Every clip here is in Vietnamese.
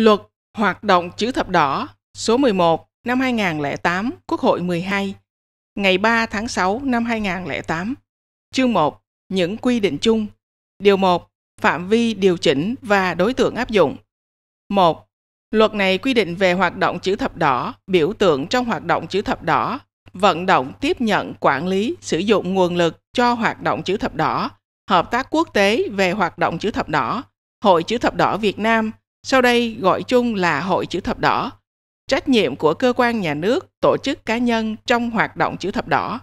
Luật Hoạt động chữ thập đỏ số 11 năm 2008, Quốc hội 12, ngày 3 tháng 6 năm 2008, chương 1, những quy định chung. Điều 1, phạm vi điều chỉnh và đối tượng áp dụng. 1. Luật này quy định về hoạt động chữ thập đỏ, biểu tượng trong hoạt động chữ thập đỏ, vận động tiếp nhận, quản lý, sử dụng nguồn lực cho hoạt động chữ thập đỏ, hợp tác quốc tế về hoạt động chữ thập đỏ, Hội chữ thập đỏ Việt Nam sau đây gọi chung là Hội Chữ Thập Đỏ, trách nhiệm của cơ quan nhà nước, tổ chức cá nhân trong hoạt động chữ thập đỏ.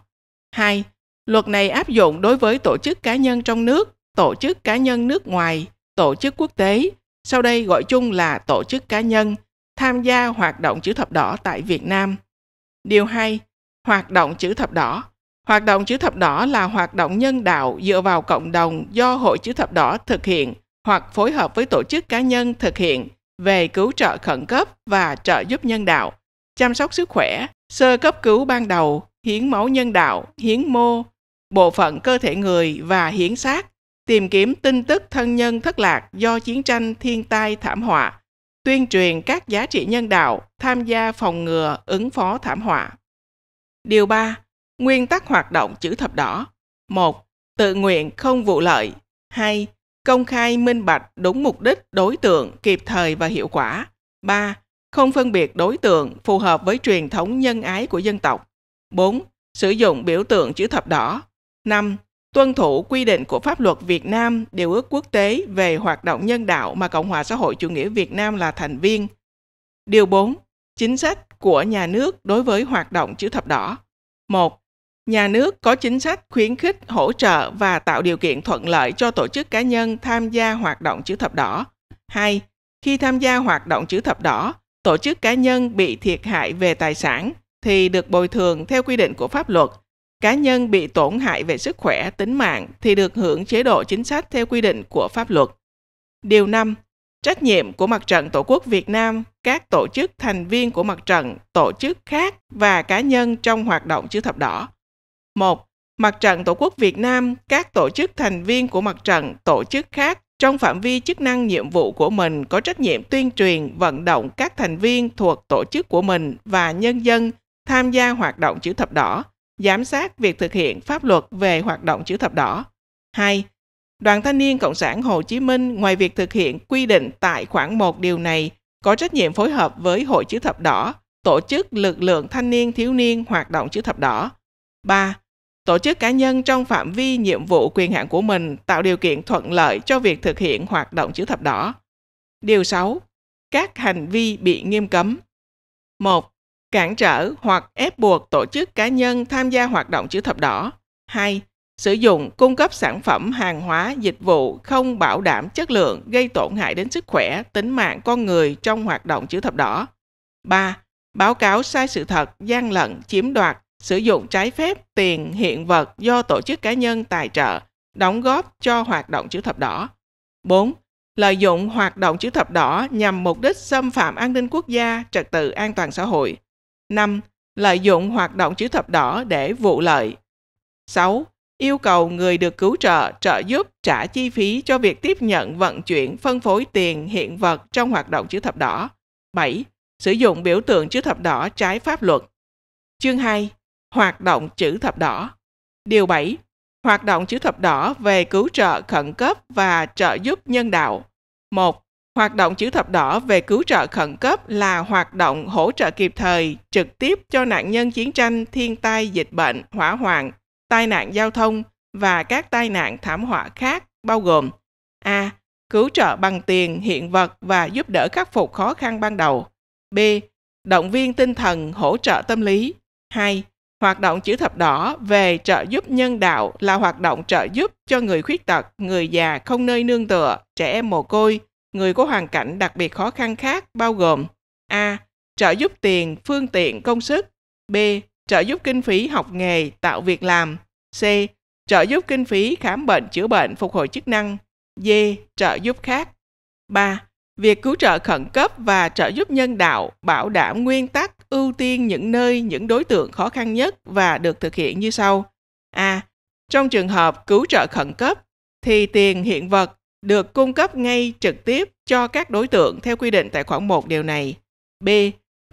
hai Luật này áp dụng đối với tổ chức cá nhân trong nước, tổ chức cá nhân nước ngoài, tổ chức quốc tế, sau đây gọi chung là tổ chức cá nhân, tham gia hoạt động chữ thập đỏ tại Việt Nam. Điều hai Hoạt động chữ thập đỏ Hoạt động chữ thập đỏ là hoạt động nhân đạo dựa vào cộng đồng do Hội chữ thập đỏ thực hiện – hoặc phối hợp với tổ chức cá nhân thực hiện về cứu trợ khẩn cấp và trợ giúp nhân đạo, chăm sóc sức khỏe, sơ cấp cứu ban đầu, hiến máu nhân đạo, hiến mô, bộ phận cơ thể người và hiến xác, tìm kiếm tin tức thân nhân thất lạc do chiến tranh thiên tai thảm họa, tuyên truyền các giá trị nhân đạo, tham gia phòng ngừa ứng phó thảm họa. Điều 3. Nguyên tắc hoạt động chữ thập đỏ. 1. Tự nguyện không vụ lợi. 2 công khai minh bạch đúng mục đích, đối tượng, kịp thời và hiệu quả. 3. Không phân biệt đối tượng phù hợp với truyền thống nhân ái của dân tộc. 4. Sử dụng biểu tượng chữ thập đỏ. 5. Tuân thủ quy định của pháp luật Việt Nam, điều ước quốc tế về hoạt động nhân đạo mà Cộng hòa xã hội chủ nghĩa Việt Nam là thành viên. Điều 4. Chính sách của nhà nước đối với hoạt động chữ thập đỏ. 1 nhà nước có chính sách khuyến khích hỗ trợ và tạo điều kiện thuận lợi cho tổ chức cá nhân tham gia hoạt động chữ thập đỏ Hai, Khi tham gia hoạt động chữ thập đỏ, tổ chức cá nhân bị thiệt hại về tài sản thì được bồi thường theo quy định của pháp luật. Cá nhân bị tổn hại về sức khỏe, tính mạng thì được hưởng chế độ chính sách theo quy định của pháp luật. Điều năm, Trách nhiệm của Mặt trận Tổ quốc Việt Nam, các tổ chức thành viên của mặt trận, tổ chức khác và cá nhân trong hoạt động chữ thập đỏ. 1. Mặt trận Tổ quốc Việt Nam, các tổ chức thành viên của mặt trận, tổ chức khác trong phạm vi chức năng nhiệm vụ của mình có trách nhiệm tuyên truyền, vận động các thành viên thuộc tổ chức của mình và nhân dân tham gia hoạt động chữ thập đỏ, giám sát việc thực hiện pháp luật về hoạt động chữ thập đỏ. 2. Đoàn Thanh niên Cộng sản Hồ Chí Minh ngoài việc thực hiện quy định tại khoản một điều này có trách nhiệm phối hợp với Hội chữ thập đỏ, tổ chức lực lượng thanh niên thiếu niên hoạt động chữ thập đỏ. 3 tổ chức cá nhân trong phạm vi nhiệm vụ quyền hạn của mình tạo điều kiện thuận lợi cho việc thực hiện hoạt động chữ thập đỏ. Điều 6. Các hành vi bị nghiêm cấm. 1. Cản trở hoặc ép buộc tổ chức cá nhân tham gia hoạt động chữ thập đỏ. 2. Sử dụng cung cấp sản phẩm hàng hóa dịch vụ không bảo đảm chất lượng gây tổn hại đến sức khỏe, tính mạng con người trong hoạt động chữ thập đỏ. 3. Báo cáo sai sự thật, gian lận, chiếm đoạt sử dụng trái phép tiền hiện vật do tổ chức cá nhân tài trợ đóng góp cho hoạt động chữ thập đỏ. 4. Lợi dụng hoạt động chữ thập đỏ nhằm mục đích xâm phạm an ninh quốc gia, trật tự an toàn xã hội. 5. Lợi dụng hoạt động chữ thập đỏ để vụ lợi. 6. Yêu cầu người được cứu trợ trợ giúp trả chi phí cho việc tiếp nhận vận chuyển phân phối tiền hiện vật trong hoạt động chữ thập đỏ. 7. Sử dụng biểu tượng chữ thập đỏ trái pháp luật. Chương 2. Hoạt động chữ thập đỏ. Điều 7. Hoạt động chữ thập đỏ về cứu trợ khẩn cấp và trợ giúp nhân đạo. 1. Hoạt động chữ thập đỏ về cứu trợ khẩn cấp là hoạt động hỗ trợ kịp thời, trực tiếp cho nạn nhân chiến tranh, thiên tai, dịch bệnh, hỏa hoạn, tai nạn giao thông và các tai nạn thảm họa khác bao gồm A. Cứu trợ bằng tiền, hiện vật và giúp đỡ khắc phục khó khăn ban đầu. B. Động viên tinh thần, hỗ trợ tâm lý. 2. Hoạt động chữ thập đỏ về trợ giúp nhân đạo là hoạt động trợ giúp cho người khuyết tật, người già không nơi nương tựa, trẻ em mồ côi, người có hoàn cảnh đặc biệt khó khăn khác bao gồm A. Trợ giúp tiền, phương tiện, công sức B. Trợ giúp kinh phí học nghề, tạo việc làm C. Trợ giúp kinh phí khám bệnh, chữa bệnh, phục hồi chức năng D. Trợ giúp khác 3. Việc cứu trợ khẩn cấp và trợ giúp nhân đạo bảo đảm nguyên tắc ưu tiên những nơi những đối tượng khó khăn nhất và được thực hiện như sau. A. Trong trường hợp cứu trợ khẩn cấp thì tiền hiện vật được cung cấp ngay trực tiếp cho các đối tượng theo quy định tại khoản 1 điều này. B.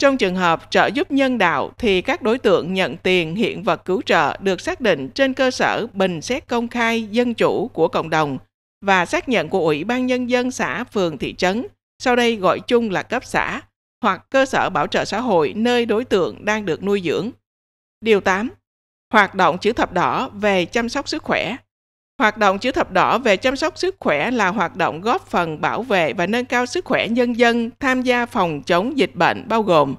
Trong trường hợp trợ giúp nhân đạo thì các đối tượng nhận tiền hiện vật cứu trợ được xác định trên cơ sở bình xét công khai dân chủ của cộng đồng và xác nhận của Ủy ban Nhân dân xã, phường, thị trấn, sau đây gọi chung là cấp xã, hoặc cơ sở bảo trợ xã hội nơi đối tượng đang được nuôi dưỡng. Điều 8. Hoạt động chữ thập đỏ về chăm sóc sức khỏe. Hoạt động chữ thập đỏ về chăm sóc sức khỏe là hoạt động góp phần bảo vệ và nâng cao sức khỏe nhân dân tham gia phòng chống dịch bệnh bao gồm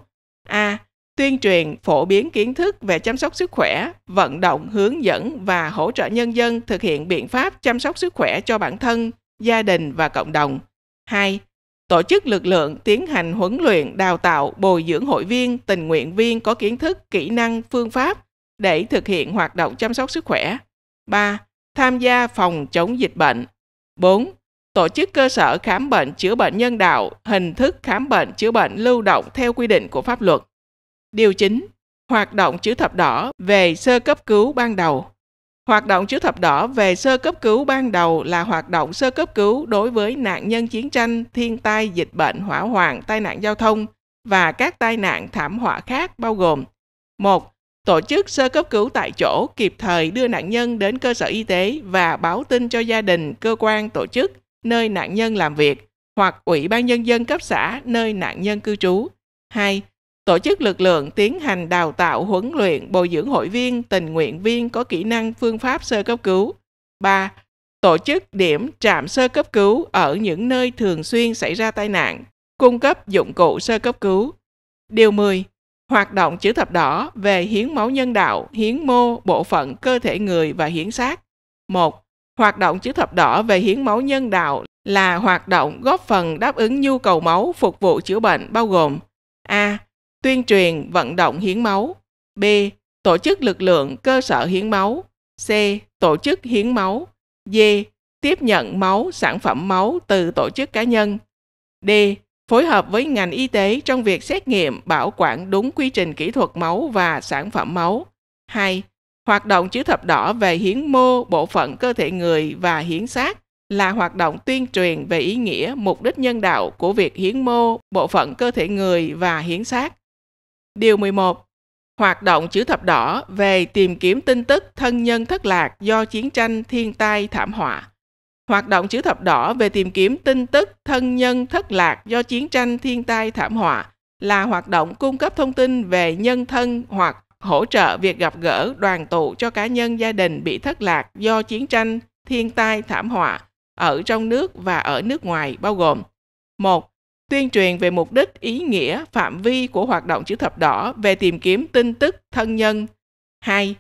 A. Tuyên truyền, phổ biến kiến thức về chăm sóc sức khỏe, vận động, hướng dẫn và hỗ trợ nhân dân thực hiện biện pháp chăm sóc sức khỏe cho bản thân, gia đình và cộng đồng. 2 tổ chức lực lượng tiến hành huấn luyện, đào tạo, bồi dưỡng hội viên, tình nguyện viên có kiến thức, kỹ năng, phương pháp để thực hiện hoạt động chăm sóc sức khỏe. 3. Tham gia phòng chống dịch bệnh. 4. Tổ chức cơ sở khám bệnh chữa bệnh nhân đạo, hình thức khám bệnh chữa bệnh lưu động theo quy định của pháp luật. Điều 9. Hoạt động chữ thập đỏ về sơ cấp cứu ban đầu. Hoạt động chữ thập đỏ về sơ cấp cứu ban đầu là hoạt động sơ cấp cứu đối với nạn nhân chiến tranh, thiên tai, dịch bệnh, hỏa hoạn, tai nạn giao thông và các tai nạn thảm họa khác bao gồm 1. Tổ chức sơ cấp cứu tại chỗ kịp thời đưa nạn nhân đến cơ sở y tế và báo tin cho gia đình, cơ quan, tổ chức nơi nạn nhân làm việc hoặc Ủy ban Nhân dân cấp xã nơi nạn nhân cư trú. 2 tổ chức lực lượng tiến hành đào tạo huấn luyện bồi dưỡng hội viên tình nguyện viên có kỹ năng phương pháp sơ cấp cứu 3 tổ chức điểm trạm sơ cấp cứu ở những nơi thường xuyên xảy ra tai nạn cung cấp dụng cụ sơ cấp cứu điều 10 hoạt động chữ thập đỏ về hiến máu nhân đạo hiến mô bộ phận cơ thể người và hiến xác 1 hoạt động chữ thập đỏ về hiến máu nhân đạo là hoạt động góp phần đáp ứng nhu cầu máu phục vụ chữa bệnh bao gồm a tuyên truyền vận động hiến máu. B. Tổ chức lực lượng cơ sở hiến máu. C. Tổ chức hiến máu. D. Tiếp nhận máu, sản phẩm máu từ tổ chức cá nhân. D. Phối hợp với ngành y tế trong việc xét nghiệm, bảo quản đúng quy trình kỹ thuật máu và sản phẩm máu. 2. Hoạt động chữ thập đỏ về hiến mô, bộ phận cơ thể người và hiến xác là hoạt động tuyên truyền về ý nghĩa, mục đích nhân đạo của việc hiến mô, bộ phận cơ thể người và hiến xác. Điều 11. Hoạt động chữ thập đỏ về tìm kiếm tin tức thân nhân thất lạc do chiến tranh, thiên tai, thảm họa. Hoạt động chữ thập đỏ về tìm kiếm tin tức thân nhân thất lạc do chiến tranh, thiên tai, thảm họa là hoạt động cung cấp thông tin về nhân thân hoặc hỗ trợ việc gặp gỡ đoàn tụ cho cá nhân gia đình bị thất lạc do chiến tranh, thiên tai, thảm họa ở trong nước và ở nước ngoài bao gồm một tuyên truyền về mục đích, ý nghĩa, phạm vi của hoạt động chữ thập đỏ về tìm kiếm tin tức thân nhân. hai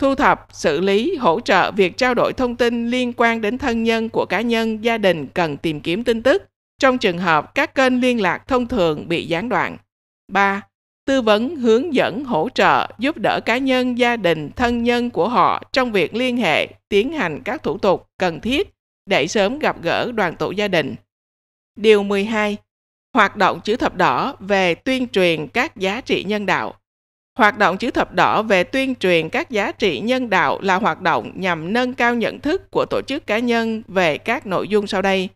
Thu thập, xử lý, hỗ trợ việc trao đổi thông tin liên quan đến thân nhân của cá nhân, gia đình cần tìm kiếm tin tức trong trường hợp các kênh liên lạc thông thường bị gián đoạn. ba Tư vấn, hướng dẫn, hỗ trợ, giúp đỡ cá nhân, gia đình, thân nhân của họ trong việc liên hệ, tiến hành các thủ tục cần thiết để sớm gặp gỡ đoàn tụ gia đình. Điều 12 hoạt động chữ thập đỏ về tuyên truyền các giá trị nhân đạo hoạt động chữ thập đỏ về tuyên truyền các giá trị nhân đạo là hoạt động nhằm nâng cao nhận thức của tổ chức cá nhân về các nội dung sau đây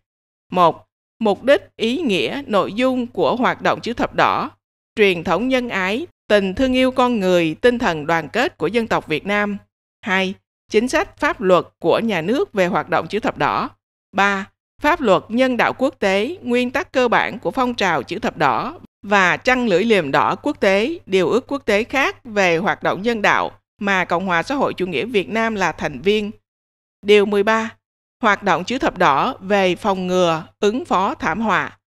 một mục đích ý nghĩa nội dung của hoạt động chữ thập đỏ truyền thống nhân ái tình thương yêu con người tinh thần đoàn kết của dân tộc việt nam hai, Chính sách pháp luật của nhà nước về hoạt động chữ thập đỏ. ba pháp luật nhân đạo quốc tế, nguyên tắc cơ bản của phong trào chữ thập đỏ và trăng lưỡi liềm đỏ quốc tế, điều ước quốc tế khác về hoạt động nhân đạo mà Cộng hòa xã hội chủ nghĩa Việt Nam là thành viên. Điều 13. Hoạt động chữ thập đỏ về phòng ngừa, ứng phó thảm họa.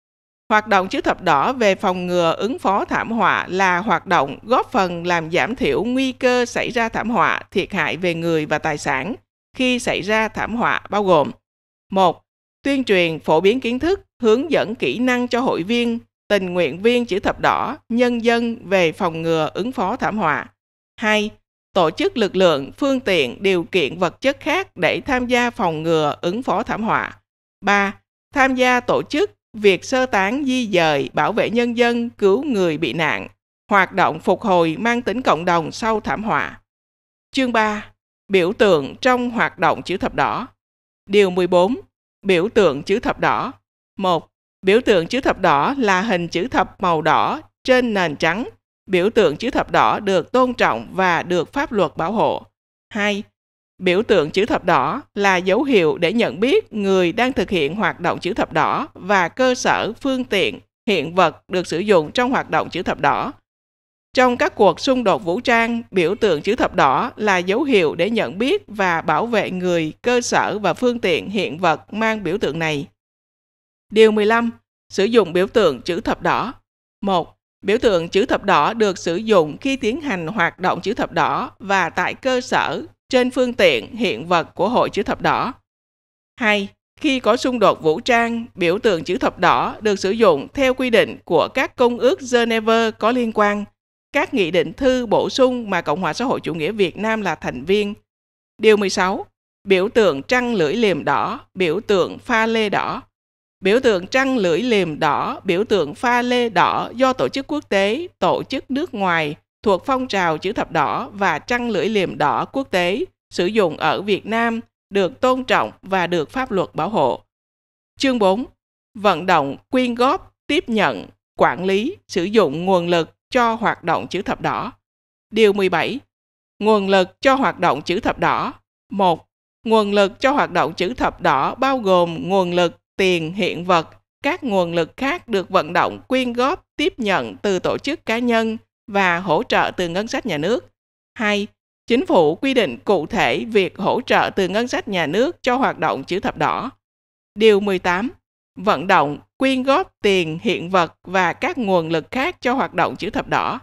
Hoạt động chữ thập đỏ về phòng ngừa ứng phó thảm họa là hoạt động góp phần làm giảm thiểu nguy cơ xảy ra thảm họa, thiệt hại về người và tài sản khi xảy ra thảm họa bao gồm: một tuyên truyền phổ biến kiến thức, hướng dẫn kỹ năng cho hội viên, tình nguyện viên chữ thập đỏ, nhân dân về phòng ngừa ứng phó thảm họa. hai Tổ chức lực lượng, phương tiện, điều kiện vật chất khác để tham gia phòng ngừa ứng phó thảm họa. ba Tham gia tổ chức việc sơ tán di dời, bảo vệ nhân dân, cứu người bị nạn, hoạt động phục hồi mang tính cộng đồng sau thảm họa. Chương ba Biểu tượng trong hoạt động chữ thập đỏ. Điều mười bốn Biểu tượng chữ thập đỏ 1. Biểu tượng chữ thập đỏ là hình chữ thập màu đỏ trên nền trắng. Biểu tượng chữ thập đỏ được tôn trọng và được pháp luật bảo hộ. 2. Biểu tượng chữ thập đỏ là dấu hiệu để nhận biết người đang thực hiện hoạt động chữ thập đỏ và cơ sở, phương tiện, hiện vật được sử dụng trong hoạt động chữ thập đỏ. Trong các cuộc xung đột vũ trang, biểu tượng chữ thập đỏ là dấu hiệu để nhận biết và bảo vệ người, cơ sở và phương tiện hiện vật mang biểu tượng này. Điều 15. Sử dụng biểu tượng chữ thập đỏ. một Biểu tượng chữ thập đỏ được sử dụng khi tiến hành hoạt động chữ thập đỏ và tại cơ sở, trên phương tiện hiện vật của hội chữ thập đỏ. hai Khi có xung đột vũ trang, biểu tượng chữ thập đỏ được sử dụng theo quy định của các công ước Geneva có liên quan – các nghị định thư bổ sung mà Cộng hòa xã hội chủ nghĩa Việt Nam là thành viên. Điều 16. Biểu tượng trăng lưỡi liềm đỏ, biểu tượng pha lê đỏ. Biểu tượng trăng lưỡi liềm đỏ, biểu tượng pha lê đỏ do tổ chức quốc tế, tổ chức nước ngoài thuộc phong trào chữ thập đỏ và trăng lưỡi liềm đỏ quốc tế sử dụng ở Việt Nam được tôn trọng và được pháp luật bảo hộ. Chương 4. Vận động, quyên góp, tiếp nhận, quản lý, sử dụng nguồn lực cho hoạt động chữ thập đỏ. Điều 17. Nguồn lực cho hoạt động chữ thập đỏ. 1. Nguồn lực cho hoạt động chữ thập đỏ bao gồm nguồn lực, tiền, hiện vật, các nguồn lực khác được vận động quyên góp tiếp nhận từ tổ chức cá nhân và hỗ trợ từ ngân sách nhà nước. 2. Chính phủ quy định cụ thể việc hỗ trợ từ ngân sách nhà nước cho hoạt động chữ thập đỏ. Điều 18. Vận động quyên góp tiền, hiện vật và các nguồn lực khác cho hoạt động chữ thập đỏ.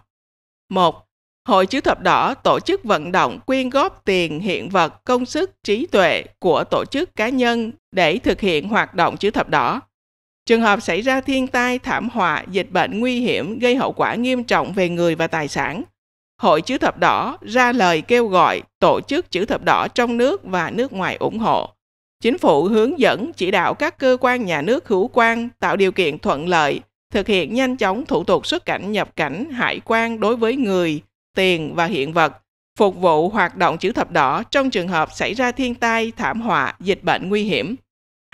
1. Hội chữ thập đỏ tổ chức vận động quyên góp tiền, hiện vật, công sức, trí tuệ của tổ chức cá nhân để thực hiện hoạt động chữ thập đỏ. Trường hợp xảy ra thiên tai, thảm họa, dịch bệnh nguy hiểm gây hậu quả nghiêm trọng về người và tài sản, Hội chữ thập đỏ ra lời kêu gọi tổ chức chữ thập đỏ trong nước và nước ngoài ủng hộ Chính phủ hướng dẫn chỉ đạo các cơ quan nhà nước hữu quan tạo điều kiện thuận lợi, thực hiện nhanh chóng thủ tục xuất cảnh nhập cảnh hải quan đối với người, tiền và hiện vật, phục vụ hoạt động chữ thập đỏ trong trường hợp xảy ra thiên tai, thảm họa, dịch bệnh nguy hiểm.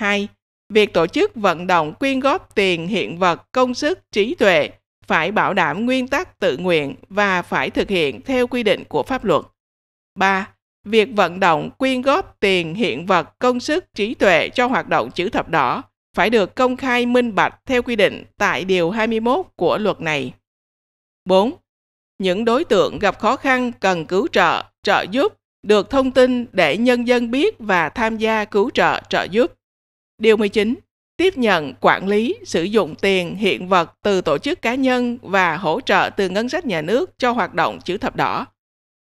2. Việc tổ chức vận động quyên góp tiền, hiện vật, công sức, trí tuệ phải bảo đảm nguyên tắc tự nguyện và phải thực hiện theo quy định của pháp luật. 3 việc vận động quyên góp tiền hiện vật công sức trí tuệ cho hoạt động chữ thập đỏ phải được công khai minh bạch theo quy định tại Điều 21 của luật này. 4. Những đối tượng gặp khó khăn cần cứu trợ, trợ giúp được thông tin để nhân dân biết và tham gia cứu trợ, trợ giúp. Điều 19. Tiếp nhận, quản lý, sử dụng tiền, hiện vật từ tổ chức cá nhân và hỗ trợ từ ngân sách nhà nước cho hoạt động chữ thập đỏ.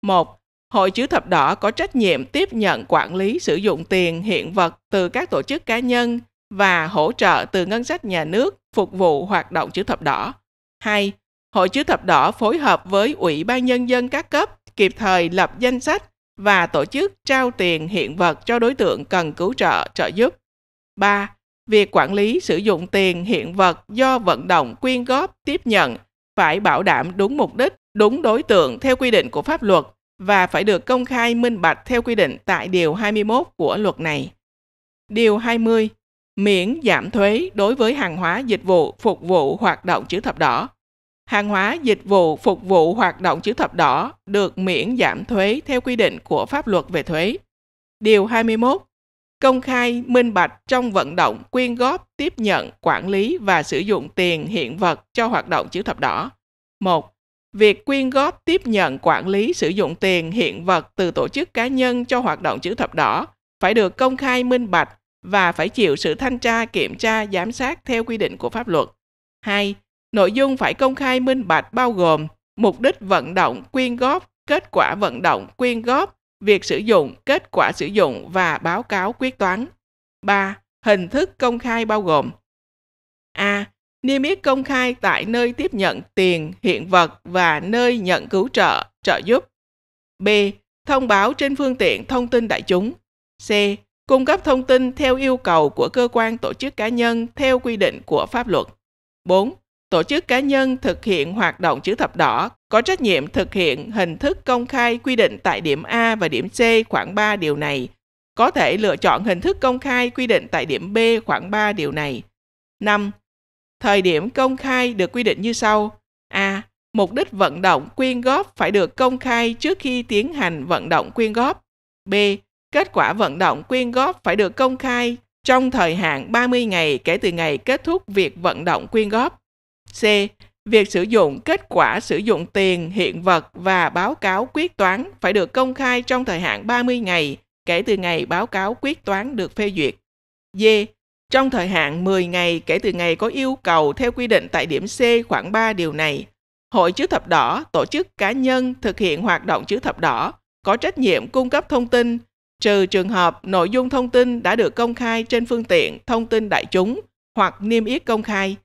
1 Hội Chữ Thập Đỏ có trách nhiệm tiếp nhận quản lý sử dụng tiền hiện vật từ các tổ chức cá nhân và hỗ trợ từ ngân sách nhà nước phục vụ hoạt động chữ thập đỏ. 2. Hội Chữ Thập Đỏ phối hợp với Ủy ban Nhân dân các cấp kịp thời lập danh sách và tổ chức trao tiền hiện vật cho đối tượng cần cứu trợ, trợ giúp. 3. Việc quản lý sử dụng tiền hiện vật do vận động quyên góp tiếp nhận phải bảo đảm đúng mục đích, đúng đối tượng theo quy định của pháp luật và phải được công khai minh bạch theo quy định tại Điều 21 của luật này. Điều 20. Miễn giảm thuế đối với hàng hóa dịch vụ phục vụ hoạt động chữ thập đỏ. Hàng hóa dịch vụ phục vụ hoạt động chữ thập đỏ được miễn giảm thuế theo quy định của pháp luật về thuế. Điều 21. Công khai, minh bạch trong vận động, quyên góp, tiếp nhận, quản lý và sử dụng tiền hiện vật cho hoạt động chữ thập đỏ. 1 việc quyên góp tiếp nhận quản lý sử dụng tiền hiện vật từ tổ chức cá nhân cho hoạt động chữ thập đỏ phải được công khai minh bạch và phải chịu sự thanh tra kiểm tra giám sát theo quy định của pháp luật 2. Nội dung phải công khai minh bạch bao gồm mục đích vận động, quyên góp, kết quả vận động, quyên góp, việc sử dụng, kết quả sử dụng và báo cáo quyết toán. 3. Hình thức công khai bao gồm A niêm yết công khai tại nơi tiếp nhận tiền, hiện vật và nơi nhận cứu trợ, trợ giúp. B. Thông báo trên phương tiện thông tin đại chúng. C. Cung cấp thông tin theo yêu cầu của cơ quan tổ chức cá nhân theo quy định của pháp luật. 4. Tổ chức cá nhân thực hiện hoạt động chữ thập đỏ có trách nhiệm thực hiện hình thức công khai quy định tại điểm A và điểm C khoảng 3 điều này, có thể lựa chọn hình thức công khai quy định tại điểm B khoảng 3 điều này. 5. Thời điểm công khai được quy định như sau. A. Mục đích vận động quyên góp phải được công khai trước khi tiến hành vận động quyên góp. B. Kết quả vận động quyên góp phải được công khai trong thời hạn 30 ngày kể từ ngày kết thúc việc vận động quyên góp. C. Việc sử dụng kết quả sử dụng tiền, hiện vật và báo cáo quyết toán phải được công khai trong thời hạn 30 ngày kể từ ngày báo cáo quyết toán được phê duyệt. D. Trong thời hạn 10 ngày kể từ ngày có yêu cầu theo quy định tại điểm C khoảng 3 điều này, Hội chữ thập đỏ, tổ chức cá nhân thực hiện hoạt động chữ thập đỏ có trách nhiệm cung cấp thông tin trừ trường hợp nội dung thông tin đã được công khai trên phương tiện thông tin đại chúng hoặc niêm yết công khai.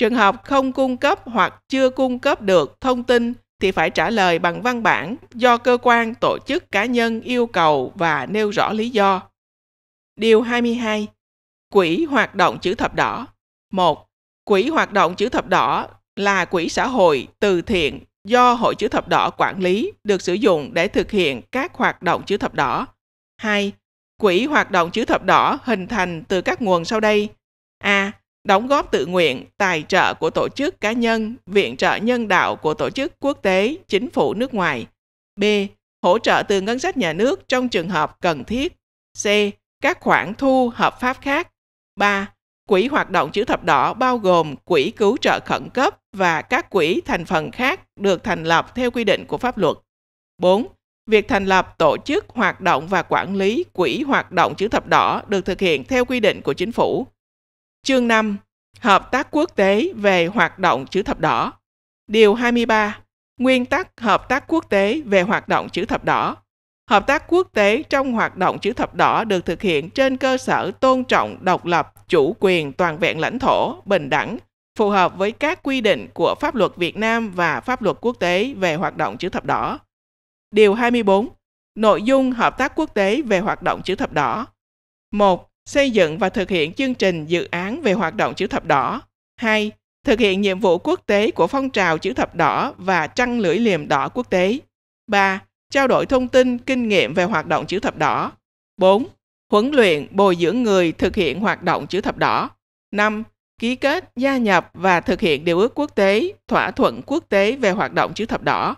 Trường hợp không cung cấp hoặc chưa cung cấp được thông tin thì phải trả lời bằng văn bản do cơ quan, tổ chức cá nhân yêu cầu và nêu rõ lý do. Điều 22 quỹ hoạt động chữ thập đỏ. một Quỹ hoạt động chữ thập đỏ là quỹ xã hội từ thiện do Hội chữ thập đỏ quản lý được sử dụng để thực hiện các hoạt động chữ thập đỏ. hai Quỹ hoạt động chữ thập đỏ hình thành từ các nguồn sau đây. A. Đóng góp tự nguyện, tài trợ của tổ chức cá nhân, viện trợ nhân đạo của tổ chức quốc tế, chính phủ nước ngoài. B. Hỗ trợ từ ngân sách nhà nước trong trường hợp cần thiết. C. Các khoản thu hợp pháp khác 3. Quỹ hoạt động chữ thập đỏ bao gồm quỹ cứu trợ khẩn cấp và các quỹ thành phần khác được thành lập theo quy định của pháp luật. 4. Việc thành lập, tổ chức, hoạt động và quản lý quỹ hoạt động chữ thập đỏ được thực hiện theo quy định của chính phủ. Chương 5. Hợp tác quốc tế về hoạt động chữ thập đỏ. Điều 23. Nguyên tắc hợp tác quốc tế về hoạt động chữ thập đỏ. Hợp tác quốc tế trong hoạt động chữ thập đỏ được thực hiện trên cơ sở tôn trọng độc lập, chủ quyền toàn vẹn lãnh thổ, bình đẳng, phù hợp với các quy định của pháp luật Việt Nam và pháp luật quốc tế về hoạt động chữ thập đỏ. Điều 24. Nội dung hợp tác quốc tế về hoạt động chữ thập đỏ. 1. Xây dựng và thực hiện chương trình dự án về hoạt động chữ thập đỏ. 2. Thực hiện nhiệm vụ quốc tế của phong trào chữ thập đỏ và trăng lưỡi liềm đỏ quốc tế. 3 trao đổi thông tin, kinh nghiệm về hoạt động chữ thập đỏ. 4. Huấn luyện, bồi dưỡng người thực hiện hoạt động chữ thập đỏ. 5. Ký kết, gia nhập và thực hiện điều ước quốc tế, thỏa thuận quốc tế về hoạt động chữ thập đỏ.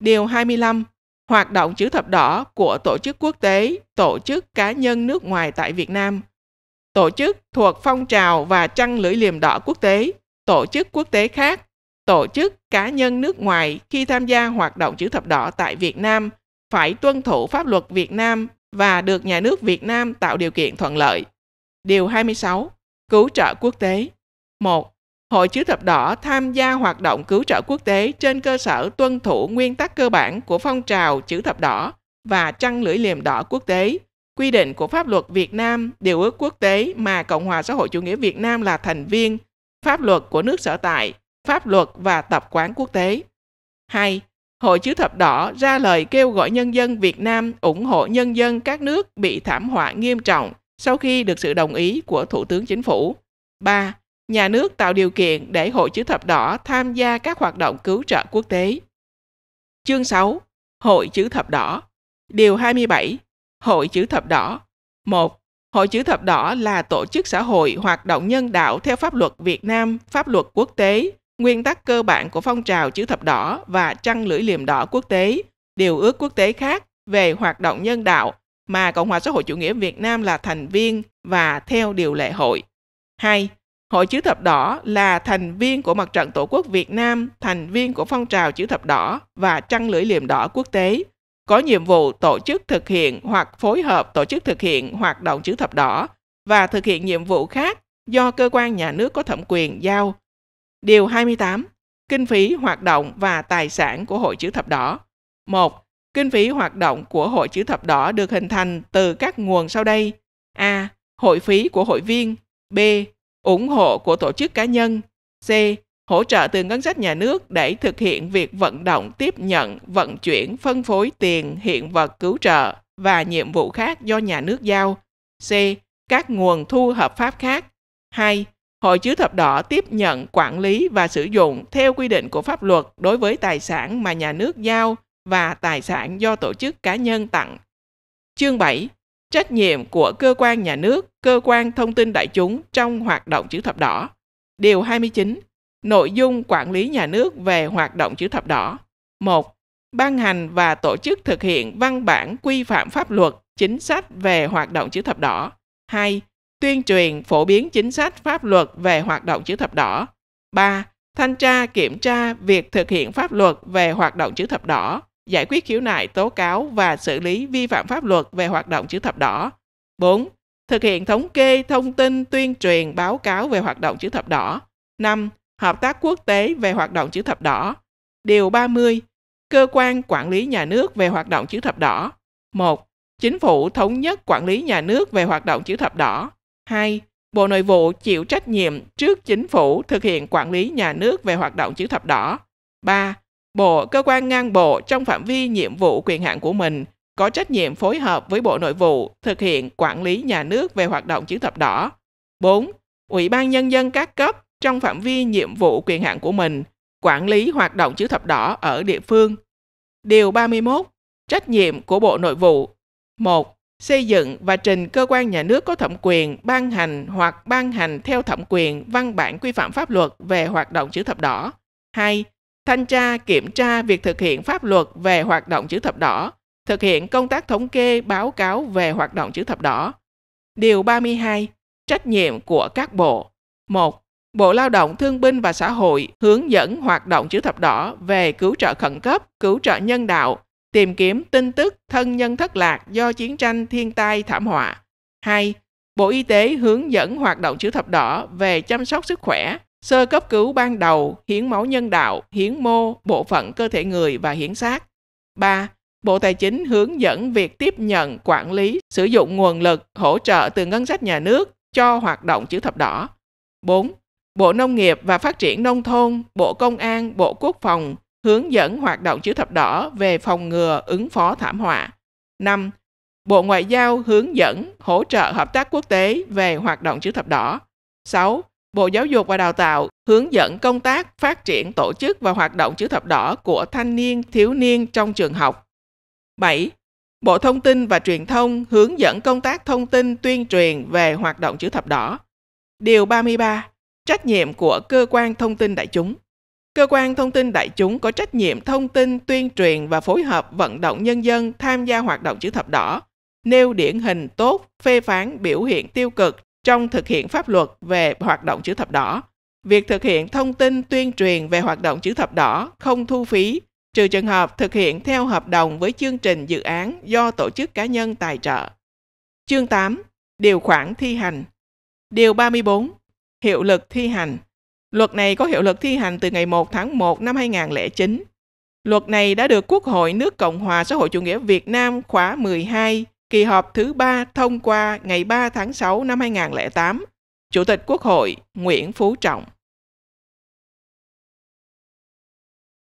Điều 25. Hoạt động chữ thập đỏ của tổ chức quốc tế, tổ chức cá nhân nước ngoài tại Việt Nam. Tổ chức thuộc phong trào và trăng lưỡi liềm đỏ quốc tế, tổ chức quốc tế khác tổ chức cá nhân nước ngoài khi tham gia hoạt động chữ thập đỏ tại Việt Nam phải tuân thủ pháp luật Việt Nam và được nhà nước Việt Nam tạo điều kiện thuận lợi. Điều 26. Cứu trợ quốc tế 1. Hội chữ thập đỏ tham gia hoạt động cứu trợ quốc tế trên cơ sở tuân thủ nguyên tắc cơ bản của phong trào chữ thập đỏ và trăng lưỡi liềm đỏ quốc tế, quy định của pháp luật Việt Nam, điều ước quốc tế mà Cộng hòa xã hội chủ nghĩa Việt Nam là thành viên, pháp luật của nước sở tại pháp luật và tập quán quốc tế. 2. Hội Chữ Thập Đỏ ra lời kêu gọi nhân dân Việt Nam ủng hộ nhân dân các nước bị thảm họa nghiêm trọng sau khi được sự đồng ý của Thủ tướng Chính phủ. 3. Nhà nước tạo điều kiện để Hội Chữ Thập Đỏ tham gia các hoạt động cứu trợ quốc tế. Chương 6. Hội Chữ Thập Đỏ Điều 27. Hội Chữ Thập Đỏ 1. Hội Chữ Thập Đỏ là tổ chức xã hội hoạt động nhân đạo theo pháp luật Việt Nam, pháp luật quốc tế nguyên tắc cơ bản của phong trào chữ thập đỏ và trăng lưỡi liềm đỏ quốc tế, điều ước quốc tế khác về hoạt động nhân đạo mà Cộng hòa xã hội chủ nghĩa Việt Nam là thành viên và theo điều lệ hội. 2. Hội chữ thập đỏ là thành viên của Mặt trận Tổ quốc Việt Nam, thành viên của phong trào chữ thập đỏ và trăng lưỡi liềm đỏ quốc tế, có nhiệm vụ tổ chức thực hiện hoặc phối hợp tổ chức thực hiện hoạt động chữ thập đỏ và thực hiện nhiệm vụ khác do cơ quan nhà nước có thẩm quyền giao Điều 28. Kinh phí hoạt động và tài sản của Hội Chữ Thập Đỏ. 1. Kinh phí hoạt động của Hội Chữ Thập Đỏ được hình thành từ các nguồn sau đây. A. Hội phí của hội viên. B. ủng hộ của tổ chức cá nhân. C. Hỗ trợ từ ngân sách nhà nước để thực hiện việc vận động tiếp nhận, vận chuyển, phân phối tiền, hiện vật cứu trợ và nhiệm vụ khác do nhà nước giao. C. Các nguồn thu hợp pháp khác. 2. Hội Chữ Thập Đỏ tiếp nhận, quản lý và sử dụng theo quy định của pháp luật đối với tài sản mà nhà nước giao và tài sản do tổ chức cá nhân tặng. Chương 7. Trách nhiệm của cơ quan nhà nước, cơ quan thông tin đại chúng trong hoạt động chữ thập đỏ. Điều 29. Nội dung quản lý nhà nước về hoạt động chữ thập đỏ. 1. Ban hành và tổ chức thực hiện văn bản quy phạm pháp luật, chính sách về hoạt động chữ thập đỏ. 2 tuyên truyền phổ biến chính sách pháp luật về hoạt động chữ thập đỏ. 3. Thanh tra kiểm tra việc thực hiện pháp luật về hoạt động chữ thập đỏ, giải quyết khiếu nại tố cáo và xử lý vi phạm pháp luật về hoạt động chữ thập đỏ. 4. Thực hiện thống kê thông tin tuyên truyền báo cáo về hoạt động chữ thập đỏ. 5. Hợp tác quốc tế về hoạt động chữ thập đỏ. Điều 30. Cơ quan quản lý nhà nước về hoạt động chữ thập đỏ. 1. Chính phủ thống nhất quản lý nhà nước về hoạt động chữ thập đỏ. 2. Bộ Nội vụ chịu trách nhiệm trước chính phủ thực hiện quản lý nhà nước về hoạt động chữ thập đỏ. 3. Bộ, cơ quan ngang bộ trong phạm vi nhiệm vụ quyền hạn của mình có trách nhiệm phối hợp với Bộ Nội vụ thực hiện quản lý nhà nước về hoạt động chữ thập đỏ. 4. Ủy ban Nhân dân các cấp trong phạm vi nhiệm vụ quyền hạn của mình quản lý hoạt động chữ thập đỏ ở địa phương. Điều 31. Trách nhiệm của Bộ Nội vụ 1 xây dựng và trình cơ quan nhà nước có thẩm quyền ban hành hoặc ban hành theo thẩm quyền văn bản quy phạm pháp luật về hoạt động chữ thập đỏ. 2. Thanh tra kiểm tra việc thực hiện pháp luật về hoạt động chữ thập đỏ, thực hiện công tác thống kê báo cáo về hoạt động chữ thập đỏ. Điều 32. Trách nhiệm của các bộ. 1. Bộ Lao động Thương binh và Xã hội hướng dẫn hoạt động chữ thập đỏ về cứu trợ khẩn cấp, cứu trợ nhân đạo, tìm kiếm tin tức thân nhân thất lạc do chiến tranh thiên tai thảm họa. 2. Bộ Y tế hướng dẫn hoạt động chữ thập đỏ về chăm sóc sức khỏe, sơ cấp cứu ban đầu, hiến máu nhân đạo, hiến mô, bộ phận cơ thể người và hiến xác. 3. Bộ Tài chính hướng dẫn việc tiếp nhận, quản lý, sử dụng nguồn lực, hỗ trợ từ ngân sách nhà nước cho hoạt động chữ thập đỏ. 4. Bộ Nông nghiệp và Phát triển Nông thôn, Bộ Công an, Bộ Quốc phòng hướng dẫn hoạt động chữ thập đỏ về phòng ngừa ứng phó thảm họa. 5. Bộ Ngoại giao hướng dẫn hỗ trợ hợp tác quốc tế về hoạt động chữ thập đỏ. 6. Bộ Giáo dục và Đào tạo hướng dẫn công tác phát triển tổ chức và hoạt động chữ thập đỏ của thanh niên, thiếu niên trong trường học. 7. Bộ Thông tin và Truyền thông hướng dẫn công tác thông tin tuyên truyền về hoạt động chữ thập đỏ. Điều 33. Trách nhiệm của cơ quan thông tin đại chúng. Cơ quan thông tin đại chúng có trách nhiệm thông tin, tuyên truyền và phối hợp vận động nhân dân tham gia hoạt động chữ thập đỏ, nêu điển hình tốt, phê phán biểu hiện tiêu cực trong thực hiện pháp luật về hoạt động chữ thập đỏ. Việc thực hiện thông tin tuyên truyền về hoạt động chữ thập đỏ không thu phí, trừ trường hợp thực hiện theo hợp đồng với chương trình dự án do tổ chức cá nhân tài trợ. Chương 8. Điều khoản thi hành Điều 34. Hiệu lực thi hành Luật này có hiệu lực thi hành từ ngày 1 tháng 1 năm 2009. Luật này đã được Quốc hội nước Cộng hòa xã hội chủ nghĩa Việt Nam khóa 12, kỳ họp thứ 3 thông qua ngày 3 tháng 6 năm 2008. Chủ tịch Quốc hội Nguyễn Phú Trọng